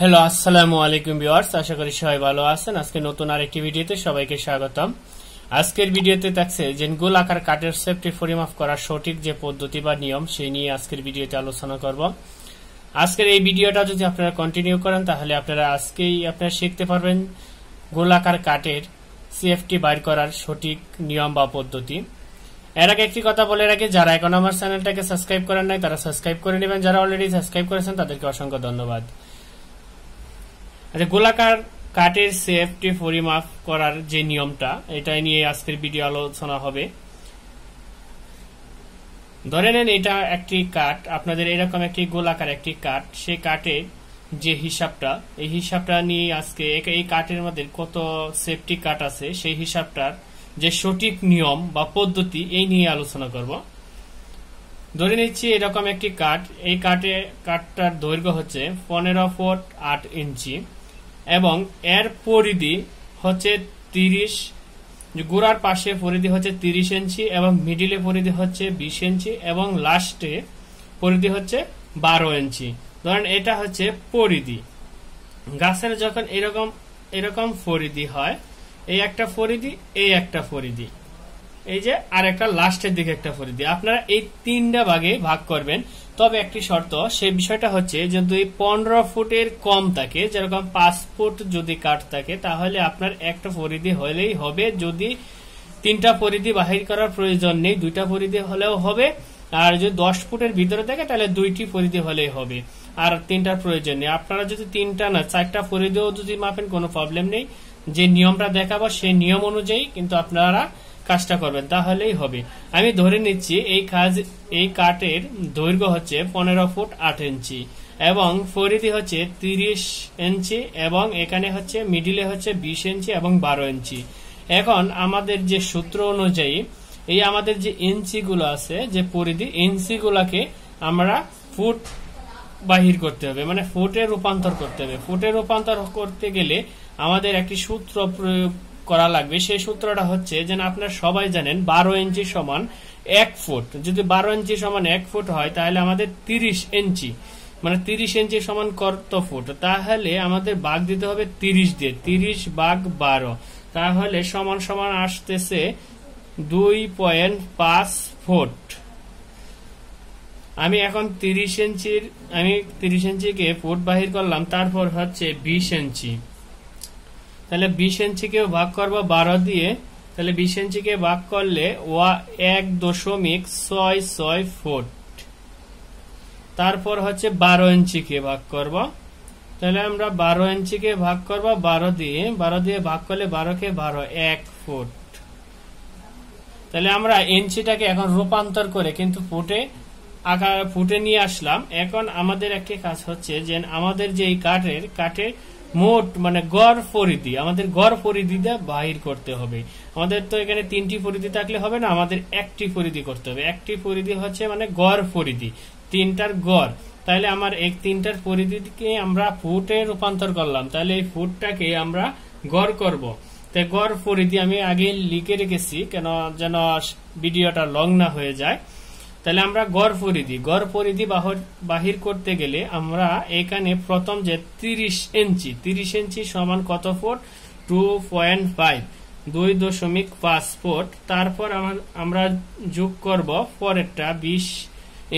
Hello আসসালামু আলাইকুম viewers আশা করি সবাই ভালো আছেন আজকে নতুন আরেকটি ভিডিওতে সবাইকে স্বাগতম আজকের ভিডিওতে থাকছে যে গোল আকার কাটের সেফটি পরিমাপ করার সঠিক যে পদ্ধতি বা নিয়ম সেই নিয়ে আজকের ভিডিওতে আলোচনা করব আজকের এই ভিডিওটা যদি আপনারা কন্টিনিউ করেন তাহলে আপনারা আজকেই আপনারা শিখতে পারবেন গোল আকার কাটের সিএফটি বাইর করার সঠিক নিয়ম বা পদ্ধতি এর আগে একটি কথা বলে রাখি যারা এখন আমার চ্যানেলটাকে সাবস্ক্রাইব করেন নাই তারা সাবস্ক্রাইব করে নেবেন যারা অলরেডি সাবস্ক্রাইব করেছেন তাদেরকে অসংখ্য ধন্যবাদ আচ্ছা গোলাকার কাটের সেফটি পরিমাপ করার যে নিয়মটা এটা নিয়ে আজকের ভিডিও আলোচনা হবে ধরে নেন এটা একটি কাট আপনাদের এরকম একটি গোলাকার একটি কাট সেই কাটে যে হিসাবটা এই হিসাবটা নিয়ে আজকে এই কাটের মধ্যে কত সেফটি কাট আছে সেই হিসাবটার যে সঠিক নিয়ম বা পদ্ধতি এই নিয়ে আলোচনা করব ধরে নিচ্ছি এরকম একটি কাঠ এই কাটে কাঠটার দৈর্ঘ্য হচ্ছে পনেরো ফুট আট ইঞ্চি এবং এর পরিধি হচ্ছে তিরিশ গোড়ার পাশে পরিধি হচ্ছে তিরিশ ইঞ্চি এবং মিডিলে পরিধি হচ্ছে বিশ ইঞ্চি এবং লাস্টে পরিধি হচ্ছে বারো ইঞ্চি ধরেন এটা হচ্ছে পরিধি গাছের যখন এরকম এরকম পরিধি হয় এই একটা পরিধি এই একটা পরিধি এই যে আর একটা লাস্টের দিকে একটা পরিধি আপনারা এই তিনটা ভাগে ভাগ করবেন তবে একটি শর্ত সে বিষয়টা হচ্ছে যদি পনেরো ফুটের কম থাকে যেরকম পাঁচ ফুট যদি কাট থাকে তাহলে আপনার একটা পরিধি হলেই হবে যদি তিনটা পরিধি বাহির করার প্রয়োজন নেই দুইটা পরিধি হলেও হবে আর যদি দশ ফুটের ভিতরে থাকে তাহলে দুইটি পরিধি হলেই হবে আর তিনটার প্রয়োজন নেই আপনারা যদি তিনটা না চারটা পরিধিও যদি মাপেন কোনো প্রবলেম নেই যে নিয়মটা দেখাবো সেই নিয়ম অনুযায়ী কিন্তু আপনারা কাজটা করবেন তাহলেই হবে আমি ধরে নিচ্ছি এই কাজ এই কাঠের দৈর্ঘ্য হচ্ছে পনেরো ফুট আট ইঞ্চি এবং ফরিদি হচ্ছে তিরিশ ইঞ্চি এবং এখানে হচ্ছে মিডিলে হচ্ছে বিশ ইঞ্চি এবং বারো ইঞ্চি এখন আমাদের যে সূত্র অনুযায়ী এই আমাদের যে ইঞ্চিগুলো আছে যে পরিধি ইঞ্চিগুলাকে আমরা ফুট বাহির করতে হবে মানে ফুটে রূপান্তর করতে হবে ফুটে রূপান্তর করতে গেলে আমাদের একটি সূত্র প্রয়োগ করা লাগবে সেই সূত্রটা হচ্ছে যেন আপনার সবাই জানেন বারো ইঞ্চি সমান এক ফুট যদি বারো ইঞ্চি সমান এক ফুট হয় তাহলে আমাদের তিরিশ ইঞ্চি মানে তিরিশ ইঞ্চি সমান কত ফুট তাহলে আমাদের বাঘ দিতে হবে তিরিশ দিয়ে তিরিশ বাঘ বারো তাহলে সমান সমান আসতেছে দুই পয়েন্ট পাঁচ ফুট আমি এখন তিরিশ ইঞ্চির আমি তিরিশ ইঞ্চিকে ফুট বাহির করলাম তারপর হচ্ছে বিশ ইঞ্চি তাহলে বিশ ইঞ্চিকেও ভাগ করবো বারো দিয়ে তাহলে বিশ ইঞ্চিকে ভাগ করলে ওয়া এক দশমিক ছয় ছয় ফুট তারপর হচ্ছে বারো ইঞ্চিকে ভাগ করব তাহলে আমরা বারো ইঞ্চিকে ভাগ করব বারো দিয়ে বারো দিয়ে ভাগ করলে বারোকে বারো এক ফুট তাহলে আমরা ইঞ্চিটাকে এখন রূপান্তর করে কিন্তু ফুটে আকার ফুটে নিয়ে আসলাম এখন আমাদের একটি কাজ হচ্ছে যে আমাদের যে এই কাঠের কাঠের মোট মানে গড় পরিধি আমাদের গড় পরিধিটা বাহির করতে হবে আমাদের তো এখানে তিনটি পরিধি থাকলে হবে না আমাদের একটি পরিধি করতে হবে একটি পরিধি হচ্ছে মানে গড় পরিধি তিনটার গড় তাহলে আমার এক তিনটার পরিধিকে আমরা ফুটে রূপান্তর করলাম তাহলে এই ফুটটাকে আমরা গড় করব। তাই গড় পরিধি আমি আগে লিখে রেখেছি কেন যেন ভিডিওটা লং না হয়ে যায় তাহলে আমরা গড় পরিধি গড় পরিধি বাহির করতে গেলে আমরা এখানে প্রথম যে তিরিশ ইঞ্চি তিরিশ ইঞ্চি সমান কত ফুট টু পয়েন্ট ফাইভ দুই দশমিক পাঁচ ফুট তারপর আমরা যোগ করব পরেরটা বিশ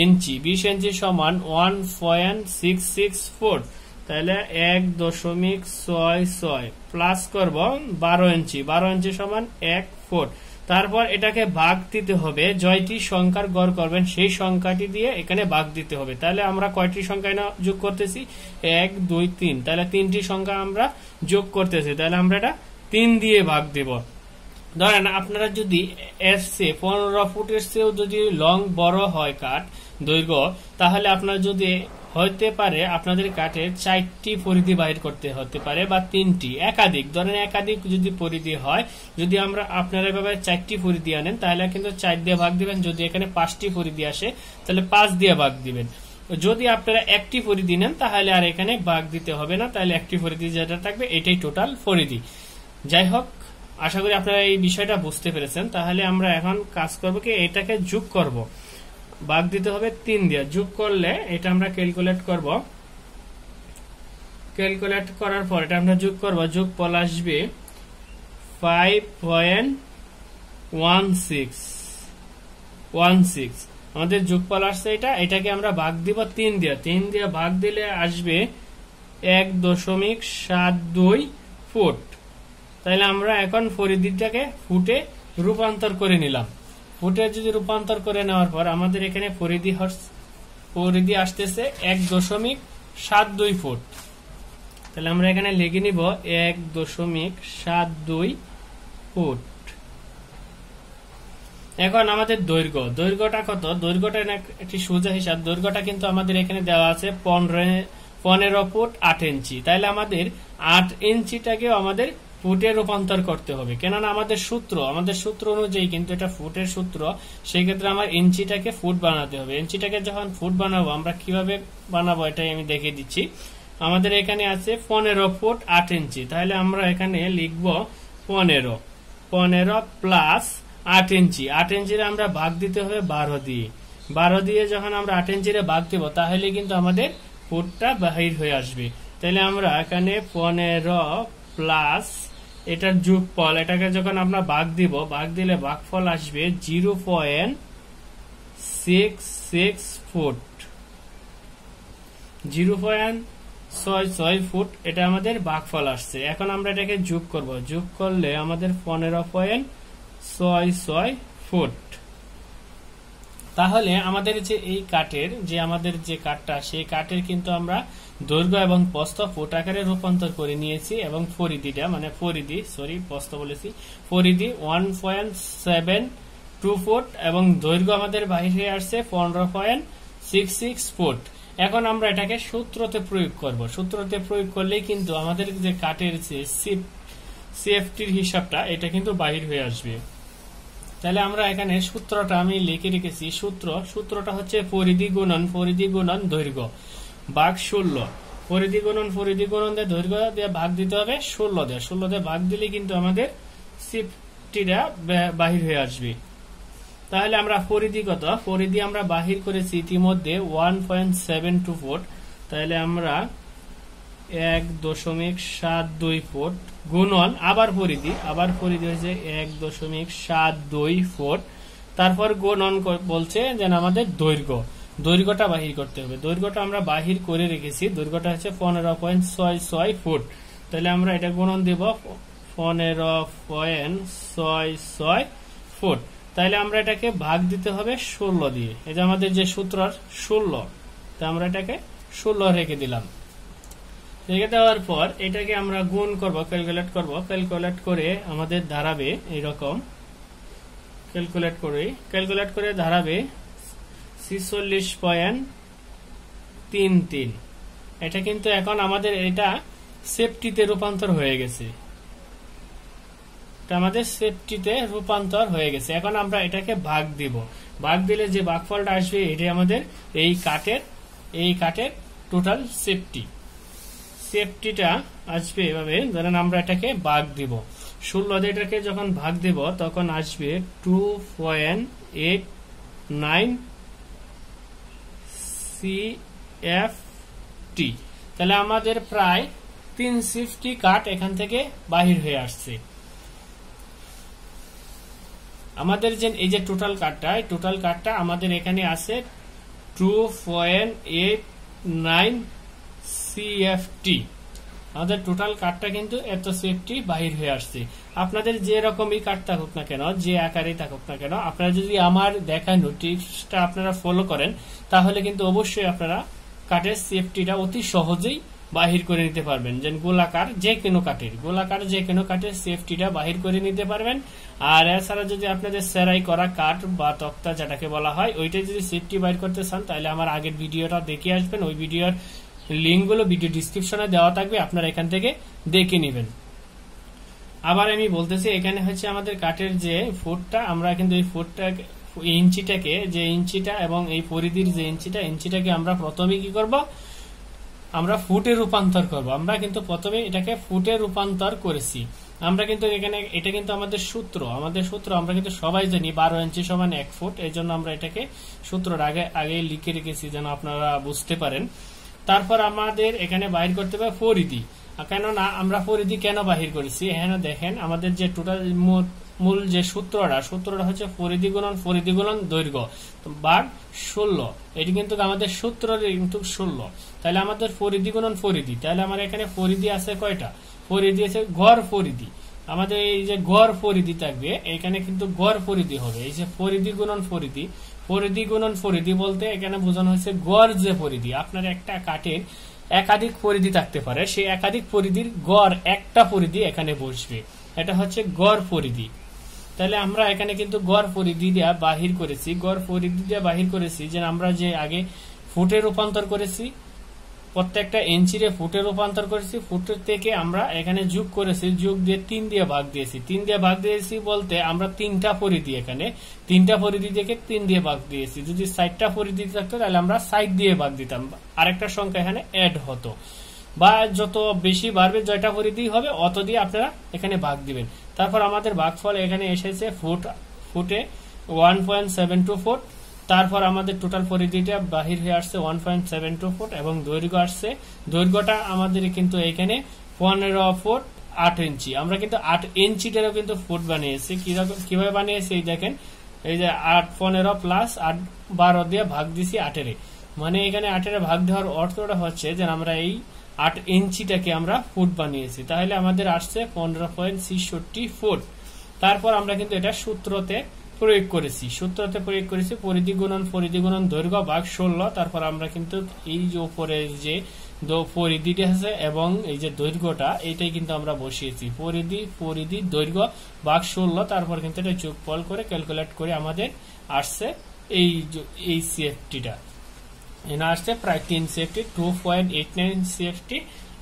ইঞ্চি বিশ ইঞ্চি সমান one point six six foot তাহলে এক দশমিক ছয় ছয় প্লাস করব বারো ইঞ্চি বারো ইঞ্চি সমান এক ফুট তারপর এটাকে ভাগ দিতে হবে জয়টি সংখ্যার গড় করবেন সেই সংখ্যাটি দিয়ে এখানে ভাগ দিতে হবে তাহলে আমরা কয়টি সংখ্যা যোগ করতেছি এক দুই তিন তাহলে তিনটি সংখ্যা আমরা যোগ করতেছি তাহলে আমরা এটা তিন দিয়ে ভাগ দেব ধরেন আপনারা যদি এর চেয়ে পনেরো ফুটের চেয়েও যদি লং বড় হয় কাঠ দৈর্ঘ্য তাহলে আপনারা যদি হতে পারে আপনাদের কাঠের চারটি পরিধি বাহির করতে হতে পারে বা তিনটি একাধিক ধরেন একাধিক যদি পরিধি হয় যদি আমরা আপনারা এভাবে চারটি পরিধি আনেন তাহলে কিন্তু চার দিয়ে ভাগ দিবেন যদি এখানে পাঁচটি পরিধি আসে তাহলে পাঁচ দিয়ে ভাগ দিবেন যদি আপনারা একটি পরিধি নেন তাহলে আর এখানে ভাগ দিতে হবে না তাহলে একটি পরিধি যেটা থাকবে এটাই টোটাল পরিধি যাই হোক আশা করি আপনারা এই বিষয়টা বুঝতে পেরেছেন তাহলে আমরা এখন কাজ করবো কি এটাকে যোগ করব। ভাগ দিতে হবে তিন দিয়ে যোগ করলে এটা আমরা ক্যালকুলেট করব ক্যালকুলেট করার পর এটা আমরা যোগ করব যোগ পল আসবে five point one six one six আমাদের যোগফল আসছে এটা এটাকে আমরা ভাগ দিব তিন দিয়ে তিন দিয়ে ভাগ দিলে আসবে এক দশমিক সাত দুই ফুট তাহলে আমরা এখন ফরিদিটাকে ফুটে রূপান্তর করে নিলাম ফুটেজ যদি রূপান্তর করে নেওয়ার পর আমাদের এখানে পরিধি পরিধি আসতেছে এক দশমিক সাত দুই ফুট তাহলে আমরা এখানে লিখে নিব এক দশমিক সাত দুই ফুট এখন আমাদের দৈর্ঘ্য দৈর্ঘ্যটা কত দৈর্ঘ্যটা একটি সোজা হিসাব দৈর্ঘ্যটা কিন্তু আমাদের এখানে দেওয়া আছে পনেরো পনেরো ফুট আট ইঞ্চি তাহলে আমাদের আট ইঞ্চিটাকেও আমাদের ফুটে রূপান্তর করতে হবে কেননা আমাদের সূত্র আমাদের সূত্র অনুযায়ী কিন্তু এটা ফুটের সূত্র সেই ক্ষেত্রে আমার ইঞ্চিটাকে ফুট বানাতে হবে ইঞ্চিটাকে যখন ফুট বানাবো আমরা কিভাবে বানাবো এটাই আমি দেখে দিচ্ছি আমাদের এখানে আছে পনেরো ফুট আট ইঞ্চি তাহলে আমরা এখানে লিখব পনেরো পনেরো প্লাস আট ইঞ্চি আট ইঞ্চির আমরা ভাগ দিতে হবে বারো দিয়ে বারো দিয়ে যখন আমরা আট ইঞ্চিরে ভাগ দিব তাহলে কিন্তু আমাদের ফুটটা বাহির হয়ে আসবে তাহলে আমরা এখানে পনেরো প্লাস এটার যোগফল এটাকে যখন আমরা বাঘ দিব বাঘ দিলে বাঘ ফল আসবে zero point six six foot zero point ছয় ছয় ফুট এটা আমাদের বাঘ ফল আসছে এখন আমরা এটাকে যোগ করব যোগ করলে আমাদের পনেরো পয়েন্ট ছয় ছয় ফুট তাহলে আমাদের যে এই কাঠের যে আমাদের যে কাঠটা সেই কাঠের কিন্তু আমরা দৈর্ঘ্য এবং পস্ত ফুট আকারে রূপান্তর করে নিয়েছি এবং ফরিদিটা মানে ফরিদি সরি পস্ত বলেছি ফরিদি one point seven two foot এবং দৈর্ঘ্য আমাদের বাহিরে আসছে পনেরো পয়েন্ট সিক্স সিক্স ফুট এখন আমরা এটাকে সূত্রতে প্রয়োগ করব সূত্রতে প্রয়োগ করলেই কিন্তু আমাদের যে কাঠের যে সেফটির হিসাবটা এটা কিন্তু বাহির হয়ে আসবে তাহলে আমরা এখানে সূত্রটা আমি লিখে রেখেছি সূত্র সূত্রটা হচ্ছে পরিধি গুণন পরিধি গুণন দৈর্ঘ্য ভাগ ষোলো পরিধি গুণন পরিধি গুণন দিয়ে দৈর্ঘ্য দিয়ে ভাগ দিতে হবে ষোলো দিয়ে ষোলো দিয়ে ভাগ দিলে কিন্তু আমাদের সিফটিটা বাহির হয়ে আসবে তাহলে আমরা পরিধি কত পরিধি আমরা বাহির করেছি ইতিমধ্যে one point seven two four তাহলে আমরা এক দশমিক সাত দুই ফুট গুণন আবার পরিধি আবার পরিধি হয়েছে এক দশমিক সাত দুই ফুট তারপর গুণন বলছে যেন আমাদের দৈর্ঘ্য দৈর্ঘ্যটা বাহির করতে হবে দৈর্ঘ্যটা আমরা বাহির করে রেখেছি দৈর্ঘ্যটা হচ্ছে পনেরো পয়েন্ট ছয় ছয় ফুট তাহলে আমরা এটা গুণন দেব পনেরো পয়েন্ট ছয় ছয় ফুট তাহলে আমরা এটাকে ভাগ দিতে হবে ষোলো দিয়ে এটা আমাদের যে সূত্র ষোলো তা আমরা এটাকে ষোলো রেখে দিলাম রেখে দেওয়ার পর এটাকে আমরা গুণ করব ক্যালকুলেট করব ক্যালকুলেট করে আমাদের দাঁড়াবে এরকম ক্যালকুলেট করে ক্যালকুলেট করে দাঁড়াবে ছিচল্লিশ পয়েন্ট তিন তিন এটা কিন্তু এখন আমাদের এটা সেফটিতে রূপান্তর হয়ে গেছে আমাদের সেফটিতে রূপান্তর হয়ে গেছে এখন আমরা এটাকে ভাগ দিব ভাগ দিলে যে ভাগফলটা আসবে এটা আমাদের এই কাটের এই কাটের টোটাল সেফটি সেফটিটা আসবে এভাবে ধরেন আমরা এটাকে ভাগ দিব ষোলো দিয়ে এটাকে যখন ভাগ দিব তখন আসবে two point eight nine C F T তাহলে আমাদের প্রায় তিন সিফটি কাঠ এখান থেকে বাহির হয়ে আসছে আমাদের যে এই যে টোটাল কাঠটা টোটাল কার্ডটা আমাদের এখানে আছে two point eight nine CFT আমাদের টোটাল কার্ডটা কিন্তু এত সেফটি বাহির হয়ে আসছে আপনাদের যে রকমই কার্ড থাকুক না কেন যে আকারেই থাকুক না কেন আপনারা যদি আমার দেখা নোটিশটা আপনারা ফলো করেন তাহলে কিন্তু অবশ্যই আপনারা কার্ডের সেফটিটা অতি সহজেই বাহির করে নিতে পারবেন যেন গোলাকার যে কোনো কাঠের গোলাকার যে কোনো কাঠের সেফটিটা বাহির করে নিতে পারবেন আর এছাড়া যদি আপনাদের সেরাই করা কাঠ বা তক্তা যেটাকে বলা হয় ওইটা যদি সেফটি বাহির করতে চান তাহলে আমার আগের ভিডিওটা দেখে আসবেন ওই ভিডিওর লিঙ্কগুলো ভিডিও ডিসক্রিপশনে দেওয়া থাকবে আপনারা এখান থেকে দেখে নেবেন আবার আমি বলতেছি এখানে হচ্ছে আমাদের কাঠের যে ফুটটা আমরা কিন্তু এই ফুটটা ইঞ্চিটাকে যে ইঞ্চিটা এবং এই পরিধির যে ইঞ্চিটা ইঞ্চিটাকে আমরা প্রথমে কি করব আমরা ফুটে রূপান্তর করব আমরা কিন্তু প্রথমে এটাকে ফুটে রূপান্তর করেছি আমরা কিন্তু এখানে এটা কিন্তু আমাদের সূত্র আমাদের সূত্র আমরা কিন্তু সবাই জানি বারো ইঞ্চি সমান এক ফুট এই জন্য আমরা এটাকে সূত্র আগে আগে লিখে রেখেছি যেন আপনারা বুঝতে পারেন তারপর আমাদের এখানে বাহির করতে হবে পরিধি কেননা আমরা পরিধি কেন বাহির করেছি এখানে দেখেন আমাদের যে টোটাল মূল যে সূত্রটা সূত্রটা হচ্ছে পরিধি গুণন ফরিদি গুণন দৈর্ঘ্য বার ষোলো এটি কিন্তু আমাদের সূত্র কিন্তু ষোলো তাহলে আমাদের ফরিদি গুণন পরিধি তাহলে আমার এখানে পরিধি আছে কয়টা পরিধি আছে ঘর পরিধি আমাদের এই যে গড় পরিধি থাকবে এখানে কিন্তু গড় পরিধি হবে এই যে ফরিদি গুণন পরিধি পরিধি গুণন পরিধি বলতে এখানে বোঝানো হয়েছে গড় যে পরিধি আপনার একটা কাঠের একাধিক পরিধি থাকতে পারে সেই একাধিক পরিধির গড় একটা পরিধি এখানে বসবে এটা হচ্ছে গড় পরিধি তাহলে আমরা এখানে কিন্তু গড় পরিধি দিয়া বাহির করেছি গড় পরিধি দিয়া বাহির করেছি যে আমরা যে আগে ফুটে রূপান্তর করেছি প্রত্যেকটা ইঞ্চিরে ফুটে রূপান্তর করেছি ফুট থেকে আমরা এখানে যোগ করেছি যুগ দিয়ে তিন দিয়ে ভাগ দিয়েছি তিন দিয়ে ভাগ দিয়েছি বলতে আমরা তিনটা পরিধি এখানে তিনটা পরিধি দিয়ে তিন দিয়ে ভাগ দিয়েছি যদি সাইডটা পরিধি থাকতো তাহলে আমরা সাইড দিয়ে ভাগ দিতাম আরেকটা সংখ্যা এখানে অ্যাড হতো বা যত বেশি বাড়বে জয়টা পরিধি হবে অত দিয়ে আপনারা এখানে ভাগ দিবেন তারপর আমাদের ভাগফল এখানে এসেছে ফুট ফুটে one point seven two foot তারপর আমাদের টোটাল পরিধিটা বাহির হয়ে আসছে one point seven two foot এবং দৈর্ঘ্য আসছে দৈর্ঘ্যটা আমাদের কিন্তু এখানে পনেরো ফুট আট ইঞ্চি আমরা কিন্তু আট ইঞ্চিটারও কিন্তু ফুট বানিয়েছি কিরকম কিভাবে বানিয়েছি এই দেখেন এই যে আট পনেরো প্লাস আট বারো দিয়ে ভাগ দিছি আটেরে মানে এখানে আটের ভাগ দেওয়ার অর্থটা হচ্ছে যে আমরা এই আট ইঞ্চিটাকে আমরা ফুট বানিয়েছি তাহলে আমাদের আসছে পনেরো পয়েন্ট ছিষট্টি ফুট তারপর আমরা কিন্তু এটা সূত্রতে প্রয়োগ করেছি সূত্রতে প্রয়োগ করেছি পরিধি গুণন পরিধি গুণন দৈর্ঘ্য ভাগ ষোল তারপর আমরা কিন্তু এই যে উপরে যে পরিধিটা আছে এবং এই যে দৈর্ঘ্যটা এটাই কিন্তু আমরা বসিয়েছি পরিধি পরিধি দৈর্ঘ্য ভাগ ষোল তারপর কিন্তু এটা যোগফল করে ক্যালকুলেট করে আমাদের আসছে এই এই সিএফটিটা এনে আসছে প্রায় তিন CFT two point eight nine CFT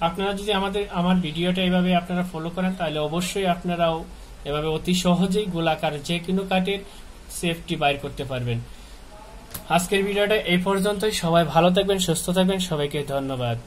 আপনারা যদি আমাদের আমার ভিডিওটা এইভাবে আপনারা ফলো করেন তাহলে অবশ্যই আপনারাও এভাবে অতি সহজেই গোলাকার যে কোনো কাঠের সেফটি বাইর করতে পারবেন আজকের ভিডিওটা এই পর্যন্তই সবাই ভালো থাকবেন সুস্থ থাকবেন সবাইকে ধন্যবাদ